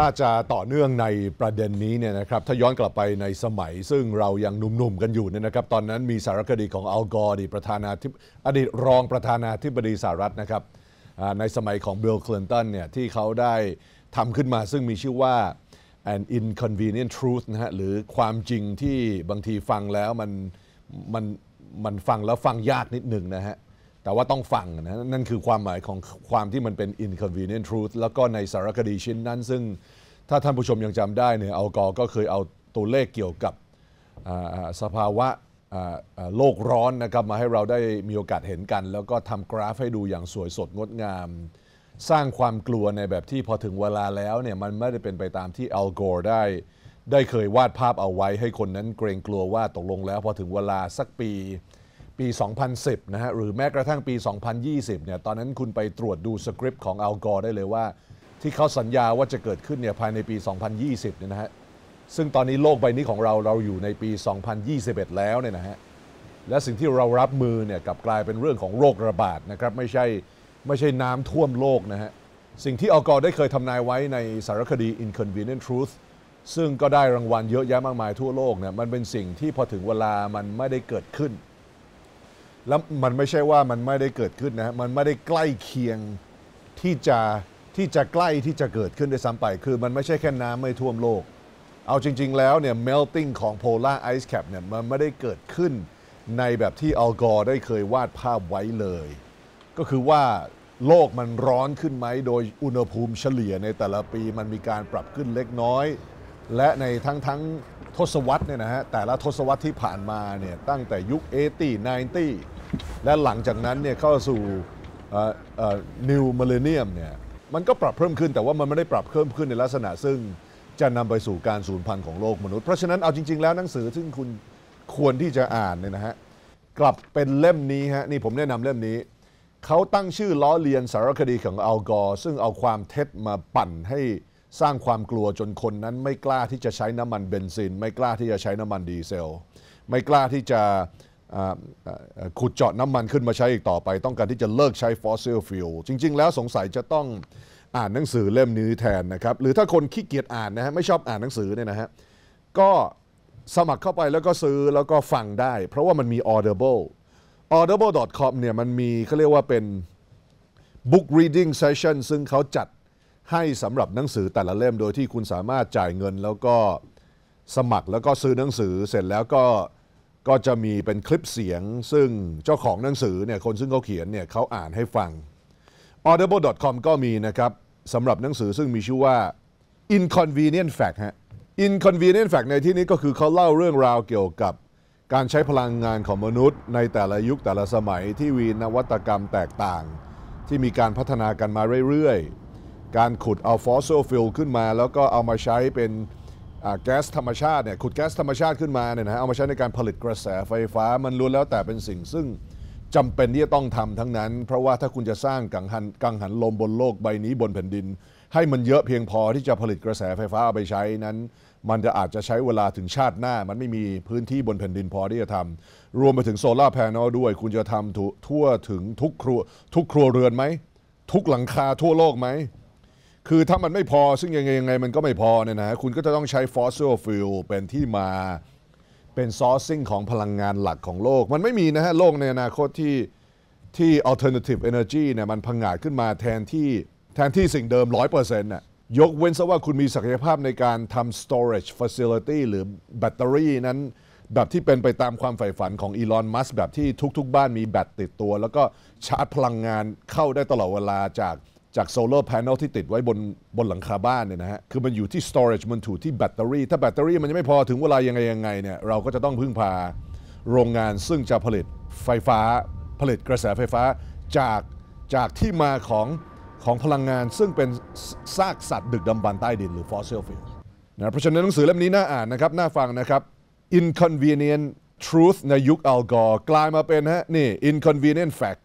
ถ้าจะต่อเนื่องในประเด็นนี้เนี่ยนะครับถ้าย้อนกลับไปในสมัย ซึ่งเรายังหนุ่มๆ กันอยู่เนี่ยนะครับตอนนั้นมีสารคดีของอัลกอร์ดีประธานาธิบดีรองประธานาธิบดีสหรัฐนะครับในสมัยของบิลคลินตันเนี่ยที่เขาได้ทำขึ้นมาซึ่งมีชื่อว่า an inconvenient truth นะฮะหรือความจริงที่บางทีฟังแล้วมันมันมันฟังแล้วฟังยากนิดหนึ่งนะฮะแต่ว่าต้องฟังนะนั่นคือความหมายของความที่มันเป็น inconvenient truth แล้วก็ในสารคดีชิ้นนั้น ซึ่งถ้าท่านผู้ชมยังจำได้เนี่ยเอากอก็เคยเอาตัวเลขเกี่ยวกับสภาวะโลกร้อนนะครับมาให้เราได้มีโอกาสเห็นกัน แล้วก็ทำกราฟให้ดูอย่างสวยสดงดงาม สร้างความกลัวในแบบที่พอถึงเวลาแล้วเนี่ยมันไม่ได้เป็นไปตามที่อัลกอร์ได้ได้เคยวาดภาพเอาไว้ให้คนนั้นเกรงกลัวว่าตกลงแล้ว พอถึงเวลาสักปีปี 2010 นะฮะ หรือแม้กระทั่งปี 2020 เนี่ย ตอนนั้นคุณไปตรวจดูสคริปต์ของอัลกอร์ได้เลยว่า ที่เขาสัญญาว่าจะเกิดขึ้นเนี่ยภายในปี 2020 เนี่ยนะฮะ ซึ่งตอนนี้โลกใบนี้ของเราเราอยู่ในปี 2021 แล้วเนี่ยนะฮะ และสิ่งที่เรารับมือเนี่ยกับกลายเป็นเรื่องของโรคระบาดนะครับ ไม่ใช่ไม่ใช่น้ำท่วมโลกนะฮะ สิ่งที่อัลกอร์ได้เคยทำนายไว้ในสารคดี Inconvenient Truth ซึ่งก็ได้รางวัลเยอะแยะมากมายทั่วโลกเนี่ยมันเป็นสิ่งที่พอถึงเวลามันไม่ได้เกิดขึ้นแล้วมันไม่ใช่ว่ามันไม่ได้เกิดขึ้นนะ มันไม่ได้ใกล้เคียงที่จะที่จะใกล้ที่จะเกิดขึ้นได้ซ้ำไป คือมันไม่ใช่แค่น้ำไม่ท่วมโลก เอาจริงๆแล้วเนี่ย melting ของ polar ice cap เนี่ยมันไม่ได้เกิดขึ้นในแบบที่อัลกอร์ได้เคยวาดภาพไว้เลย ก็คือว่าโลกมันร้อนขึ้นไหม โดยอุณหภูมิเฉลี่ยในแต่ละปีมันมีการปรับขึ้นเล็กน้อย และในทั้งๆทศวรรษเนี่ยนะฮะแต่ละทศวรรษที่ผ่านมาเนี่ยตั้งแต่ยุค 80 90 และหลังจากนั้นเนี่ยเข้าสู่นิวมิเลเนียมเนี่ยมันก็ปรับเพิ่มขึ้นแต่ว่ามันไม่ได้ปรับเพิ่มขึ้นในลักษณะ ซึ่งจะนำไปสู่การสูญพันธุ์ของโลกมนุษย์เพราะฉะนั้นเอาจริง ๆ แล้วหนังสือซึ่งคุณควรที่จะอ่านเนี่ยนะฮะกลับเป็นเล่มนี้ฮะนี่ผมแนะนำเล่มนี้เขาตั้งชื่อล้อเลียนสารคดีของอัลกอร์ซึ่งเอาความเท็จมาปั่นให้สร้างความกลัวจนคนนั้นไม่กล้าที่จะใช้น้ำมันเบนซินไม่กล้าที่จะใช้น้ำมันดีเซลไม่กล้าที่จะขุดเจาะน้ำมันขึ้นมาใช้อีกต่อไป ต้องการที่จะเลิกใช้ฟอสซิลฟิวจริงๆแล้วสงสัยจะต้องอ่านหนังสือเล่มนี้แทนนะครับหรือถ้าคนขี้เกียจอ่านนะฮะไม่ชอบอ่านหนังสือเนี่ยนะฮะก็สมัครเข้าไปแล้วก็ซื้อแล้วก็ฟังได้ เพราะว่ามันมี Audible audible.com เนี่ยมันมีเขาเรียกว่าเป็น book reading session ซึ่งเขาจัดให้สำหรับหนังสือแต่ละเล่มโดยที่คุณสามารถจ่ายเงินแล้วก็สมัครแล้วก็ซื้อหนังสือเสร็จแล้วก็ก็จะมีเป็นคลิปเสียง ซึ่งเจ้าของหนังสือเนี่ยคนซึ่งเขาเขียนเนี่ยเขาอ่านให้ฟัง audible.com ก็มีนะครับสำหรับหนังสือซึ่งมีชื่อว่า inconvenient fact ฮะ inconvenient fact ในที่นี้ก็คือเขาเล่าเรื่องราวเกี่ยวกับการใช้พลังงานของมนุษย์ ในแต่ละยุคแต่ละสมัยที่วีนวัตกรรมแตกต่าง ที่มีการพัฒนากันมาเรื่อยการขุดเอาฟอสซิลฟิลขึ้นมา แล้วก็เอามาใช้เป็นแก๊สธรรมชาติเนี่ยขุดแก๊สธรรมชาติขึ้นมาเนี่ยนะเอามาใช้ในการผลิตกระแสไฟฟ้า มันล้วนแล้วแต่เป็นสิ่งซึ่ง จำเป็นที่จะต้องทำทั้งนั้น เพราะว่าถ้าคุณจะสร้างกังหันกังหันลมบนโลกใบนี้บนแผ่นดิน ให้มันเยอะเพียงพอที่จะผลิตกระแสไฟฟ้าเอาไปใช้นั้น มันจะอาจจะใช้เวลาถึงชาติหน้ามันไม่มีพื้นที่บนแผ่นดินพอที่จะทำ รวมไปถึงโซลาร์แผงด้วยคุณจะทำทั่วถึงทุกครัวทุกครัวเรือนไหมทุกหลังคาทั่วโลกไหมคือถ้ามันไม่พอซึ่งยังไง ยังไงมันก็ไม่พอเนี่ยนะคุณก็จะต้องใช้ฟอสซิลฟิลเป็นที่มาเป็นซอร์ซิ่งของพลังงานหลักของโลก มันไม่มีนะฮะโลกในอนาคตที่ที่ alternative energy เนี่ยมันพังงาดขึ้นมาแทนที่แทนที่สิ่งเดิม 100%น่ะยกเว้นซะว่าคุณมีศักยภาพในการทำ storage facility หรือแบตเตอรี่ นั้นแบบที่เป็นไปตามความใฝ่ฝันของอีลอนมัสแบบที่ทุก ๆ บ้านมีแบตติดตัว แล้วก็ชาร์จพลังงานเข้าได้ตลอดเวลาจากจากโซลาร์แผงที่ติดไว้บนบนหลังคาบ้านเนี่ยนะฮะ คือมันอยู่ที่ storage มันถูกที่แบตเตอรี่ ถ้าแบตเตอรี่มันยังไม่พอถึงเวลายังไงยังไงเนี่ยเราก็จะต้องพึ่งพาโรงงานซึ่งจะผลิตไฟฟ้า ผลิตกระแสไฟฟ้าจากจากที่มาของของพลังงานซึ่งเป็นซากสัตว์ดึกดำบรรใต้ดินหรือฟอสซิลฟิลนะเพราะฉะนั้นหนังสือเล่มนี้น่าอ่านนะครับน่าฟังนะครับ inconvenient truth ในยุคอัลกอร์กลายมาเป็นฮะนี่ inconvenient fact